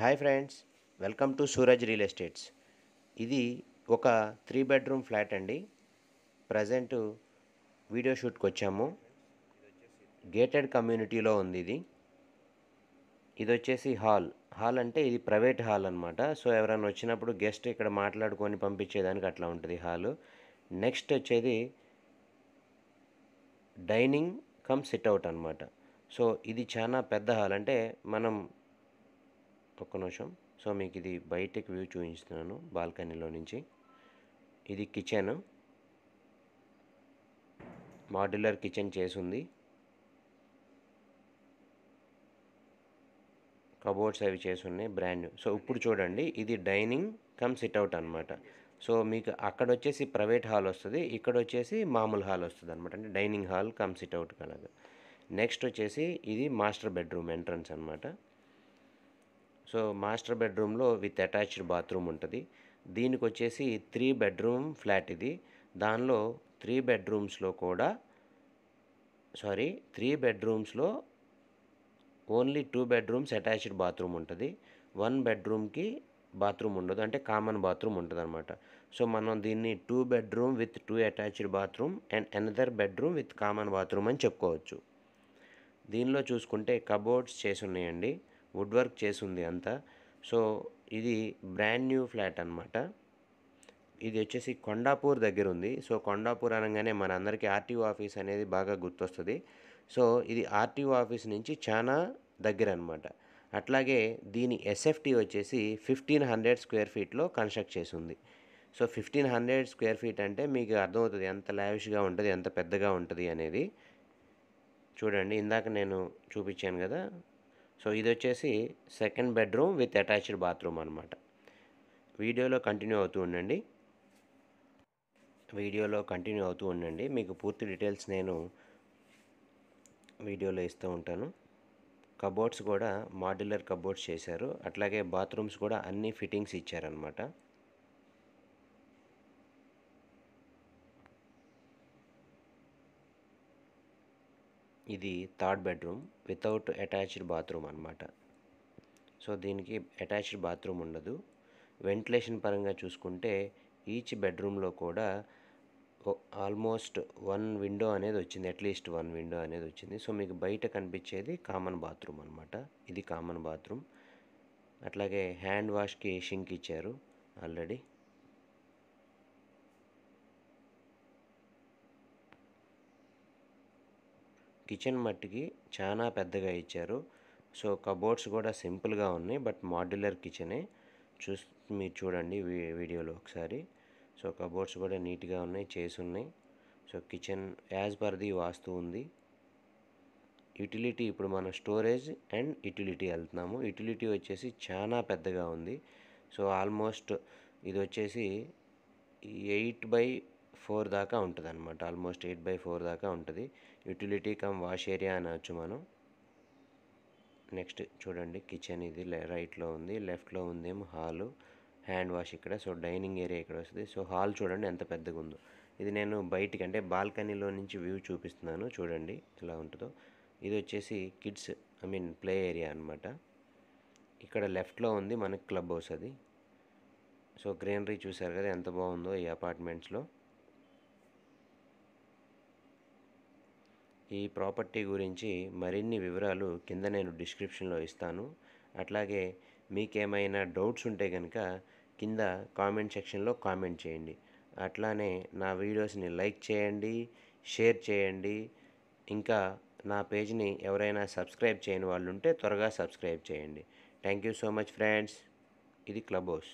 hi friends welcome to Suraj real estates ఇది ఒక three bedroom flat అండి ప్రజెంట్ వీడియో షూట్కి వచ్చాము గేటెడ్ కమ్యూనిటీలో ఉంది ఇది ఇది వచ్చేసి హాల్ హాల్ అంటే ఇది ప్రైవేట్ హాల్ అనమాట సో ఎవరైనా వచ్చినప్పుడు గెస్ట్ ఇక్కడ మాట్లాడుకొని పంపించేదానికి అట్లా ఉంటుంది హాల్ నెక్స్ట్ వచ్చేది డైనింగ్ కమ్ సిట్అవుట్ అనమాట సో ఇది చాలా పెద్ద హాల్ అంటే మనం ఒక్క నిమిషం సో మీకు ఇది బయటకు వ్యూ చూపిస్తున్నాను బాల్కనీలో నుంచి ఇది కిచెన్ మాడ్యులర్ కిచెన్ చేసింది కబోర్డ్స్ అవి ఉన్నాయి బ్రాండ్ సో ఇప్పుడు చూడండి ఇది డైనింగ్ కమ్ సిట్అవుట్ అనమాట సో మీకు అక్కడ వచ్చేసి ప్రైవేట్ హాల్ వస్తుంది ఇక్కడ వచ్చేసి మామూలు హాల్ వస్తుంది అనమాట అంటే డైనింగ్ హాల్ కమ్ సిట్అవుట్ కలదు నెక్స్ట్ వచ్చేసి ఇది మాస్టర్ బెడ్రూమ్ ఎంట్రన్స్ అనమాట సో మాస్టర్ బెడ్రూమ్లో విత్ అటాచ్డ్ బాత్రూమ్ ఉంటుంది దీనికి వచ్చేసి త్రీ బెడ్రూమ్ ఫ్లాట్ ఇది దానిలో త్రీ బెడ్రూమ్స్లో కూడా సారీ త్రీ బెడ్రూమ్స్లో only two bedrooms attached bathroom ఉంటుంది వన్ బెడ్రూమ్కి బాత్రూమ్ ఉండదు అంటే కామన్ బాత్రూమ్ ఉంటుంది అనమాట సో మనం దీన్ని two bedroom with two attached bathroom and another bedroom with common bathroom అని చెప్పుకోవచ్చు దీనిలో చూసుకుంటే కబోర్డ్స్ చేసి ఉన్నాయండి వుడ్ వర్క్ చేసింది అంతా సో ఇది బ్రాండ్ న్యూ ఫ్లాట్ అనమాట ఇది వచ్చేసి కొండాపూర్ దగ్గర ఉంది సో కొండాపూర్ అనగానే మన అందరికీ ఆర్టీఓ ఆఫీస్ అనేది బాగా గుర్తొస్తుంది సో ఇది ఆర్టీఓ ఆఫీస్ నుంచి చాలా దగ్గర అనమాట అట్లాగే దీని ఎస్ఎఫ్టీ వచ్చేసి ఫిఫ్టీన్ హండ్రెడ్ స్క్వేర్ ఫీట్లో కన్స్ట్రక్ట్ చేసింది so fifteen hundred square feet అంటే మీకు అర్థమవుతుంది ఎంత లావిష్గా ఉంటుంది ఎంత పెద్దగా ఉంటుంది అనేది చూడండి ఇందాక నేను చూపించాను కదా సో ఇది వచ్చేసి second bedroom with attached bathroom అనమాట వీడియోలో కంటిన్యూ అవుతూ ఉండండి వీడియోలో కంటిన్యూ అవుతూ ఉండండి మీకు పూర్తి డీటెయిల్స్ నేను వీడియోలో ఇస్తూ ఉంటాను కబోర్డ్స్ కూడా మాడ్యులర్ కబోర్డ్స్ చేశారు అట్లాగే బాత్రూమ్స్ కూడా అన్ని ఫిట్టింగ్స్ ఇచ్చారనమాట ఇది third bedroom without attached bathroom అనమాట సో దీనికి అటాచ్డ్ బాత్రూమ్ ఉండదు వెంటిలేషన్ పరంగా చూసుకుంటే ఈచ్ బెడ్రూమ్లో కూడా ఆల్మోస్ట్ వన్ విండో అనేది వచ్చింది అట్లీస్ట్ వన్ విండో అనేది వచ్చింది సో మీకు బయట కనిపించేది కామన్ బాత్రూమ్ అనమాట ఇది కామన్ బాత్రూమ్ అట్లాగే హ్యాండ్ వాష్కి షింక్ ఇచ్చారు ఆల్రెడీ కిచెన్ మట్టికి చాలా పెద్దగా ఇచ్చారు సో కబోర్డ్స్ కూడా సింపుల్గా ఉన్నాయి బట్ మాడ్యులర్ కిచెనే చూ మీరు చూడండి వీడియోలో ఒకసారి సో కబోర్డ్స్ కూడా నీట్గా ఉన్నాయి చేసి ఉన్నాయి so kitchen as per the vastu ఉంది యూటిలిటీ ఇప్పుడు మనం స్టోరేజ్ అండ్ యూటిలిటీ వెళ్తున్నాము యూటిలిటీ వచ్చేసి చాలా పెద్దగా ఉంది సో ఆల్మోస్ట్ ఇది వచ్చేసి ఎయిట్ బై ఫోర్ దాకా ఉంటుంది అనమాట ఆల్మోస్ట్ ఎయిట్ బై ఫోర్ దాకా ఉంటుంది యూటిలిటీ కమ్ వాష్ ఏరియా అనవచ్చు మనం నెక్స్ట్ చూడండి కిచెన్ ఇది రైట్లో ఉంది లెఫ్ట్లో ఉందేమో హాలు హ్యాండ్ వాష్ ఇక్కడ సో డైనింగ్ ఏరియా ఇక్కడ వస్తుంది సో హాల్ చూడండి ఎంత పెద్దగా ఉందో ఇది నేను బయటికి అంటే బాల్కనీలో నుంచి వ్యూ చూపిస్తున్నాను చూడండి ఎలా ఉంటుందో ఇది వచ్చేసి kids I mean play area అనమాట ఇక్కడ లెఫ్ట్లో ఉంది మనకి క్లబ్ హౌస్ అది సో గ్రీనరీ చూసారు కదా ఎంత బాగుందో ఈ అపార్ట్మెంట్స్లో ఈ ప్రాపర్టీ గురించి మరిన్ని వివరాలు కింద నేను డిస్క్రిప్షన్లో ఇస్తాను అట్లాగే మీకేమైనా డౌట్స్ ఉంటే కనుక కింద కామెంట్ సెక్షన్లో కామెంట్ చేయండి అట్లానే నా వీడియోస్ని లైక్ చేయండి షేర్ చేయండి ఇంకా నా పేజ్ని ఎవరైనా సబ్స్క్రైబ్ చేయని వాళ్ళు ఉంటే త్వరగా సబ్స్క్రైబ్ చేయండి thank you so much friends ఇది క్లబ్ హౌస్